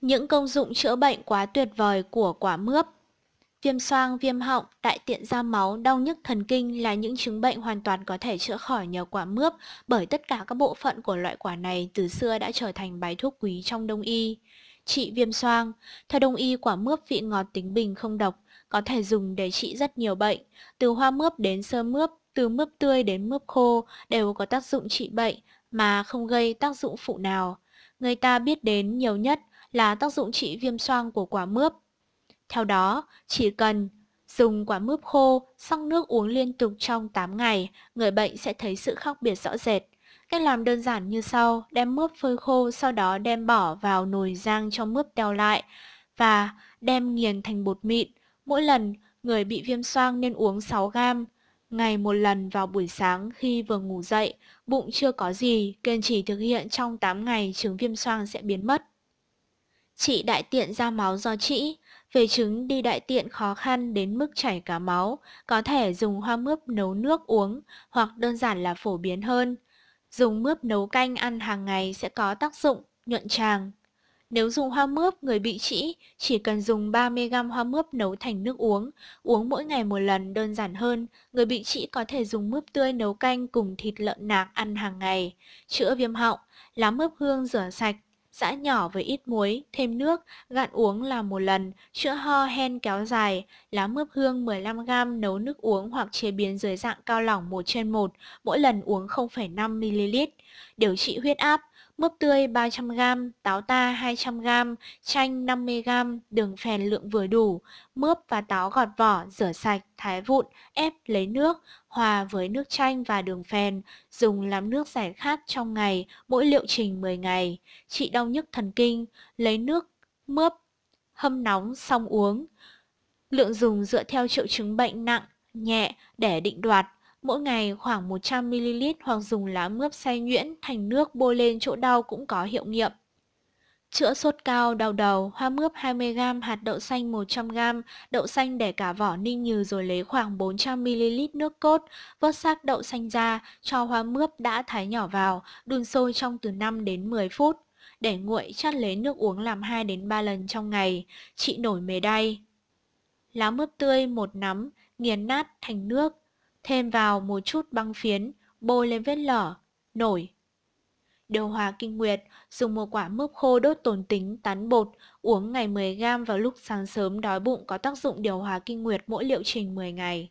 Những công dụng chữa bệnh quá tuyệt vời của quả mướp Viêm xoang, viêm họng, đại tiện ra máu, đau nhức thần kinh là những chứng bệnh hoàn toàn có thể chữa khỏi nhờ quả mướp bởi tất cả các bộ phận của loại quả này từ xưa đã trở thành bài thuốc quý trong đông y. Trị viêm xoang, theo đông y quả mướp vị ngọt tính bình không độc, có thể dùng để trị rất nhiều bệnh, từ hoa mướp đến sơ mướp, từ mướp tươi đến mướp khô đều có tác dụng trị bệnh mà không gây tác dụng phụ nào. Người ta biết đến nhiều nhất là tác dụng trị viêm xoang của quả mướp. Theo đó, chỉ cần dùng quả mướp khô, xăng nước uống liên tục trong 8 ngày, người bệnh sẽ thấy sự khác biệt rõ rệt. Cách làm đơn giản như sau, đem mướp phơi khô, sau đó đem bỏ vào nồi rang cho mướp teo lại và đem nghiền thành bột mịn. Mỗi lần, người bị viêm xoang nên uống 6 gram. Ngày một lần vào buổi sáng khi vừa ngủ dậy, bụng chưa có gì, kiên trì thực hiện trong 8 ngày chứng viêm xoang sẽ biến mất. Chị đại tiện ra máu do chị về chứng đi đại tiện khó khăn đến mức chảy cả máu, có thể dùng hoa mướp nấu nước uống hoặc đơn giản là phổ biến hơn. Dùng mướp nấu canh ăn hàng ngày sẽ có tác dụng nhuận tràng. Nếu dùng hoa mướp người bị trĩ chỉ cần dùng 30g hoa mướp nấu thành nước uống, uống mỗi ngày một lần đơn giản hơn, người bị trĩ có thể dùng mướp tươi nấu canh cùng thịt lợn nạc ăn hàng ngày, chữa viêm họng, lá mướp hương rửa sạch, giã nhỏ với ít muối, thêm nước, gạn uống là một lần, chữa ho hen kéo dài, lá mướp hương 15g nấu nước uống hoặc chế biến dưới dạng cao lỏng 1 trên 1, mỗi lần uống 0,5ml. Điều trị huyết áp mướp tươi 300g, táo ta 200g, chanh 50g, đường phèn lượng vừa đủ, mướp và táo gọt vỏ, rửa sạch, thái vụn, ép lấy nước, hòa với nước chanh và đường phèn, dùng làm nước giải khát trong ngày, mỗi liệu trình 10 ngày, trị đau nhức thần kinh, lấy nước, mướp, hâm nóng xong uống. Lượng dùng dựa theo triệu chứng bệnh nặng, nhẹ để định đoạt. Mỗi ngày khoảng 100ml hoặc dùng lá mướp xay nhuyễn thành nước bôi lên chỗ đau cũng có hiệu nghiệm. Chữa sốt cao, đau đầu, hoa mướp 20g, hạt đậu xanh 100g, đậu xanh để cả vỏ ninh nhừ rồi lấy khoảng 400ml nước cốt, vớt xác đậu xanh ra, cho hoa mướp đã thái nhỏ vào, đun sôi trong từ 5 đến 10 phút. Để nguội chắt lấy nước uống làm 2 đến 3 lần trong ngày, trị nổi mề đay. Lá mướp tươi một nắm, nghiền nát thành nước, thêm vào một chút băng phiến, bôi lên vết lở, nổi. Điều hòa kinh nguyệt, dùng một quả mướp khô đốt tồn tính, tán bột, uống ngày 10 gram vào lúc sáng sớm đói bụng có tác dụng điều hòa kinh nguyệt mỗi liệu trình 10 ngày.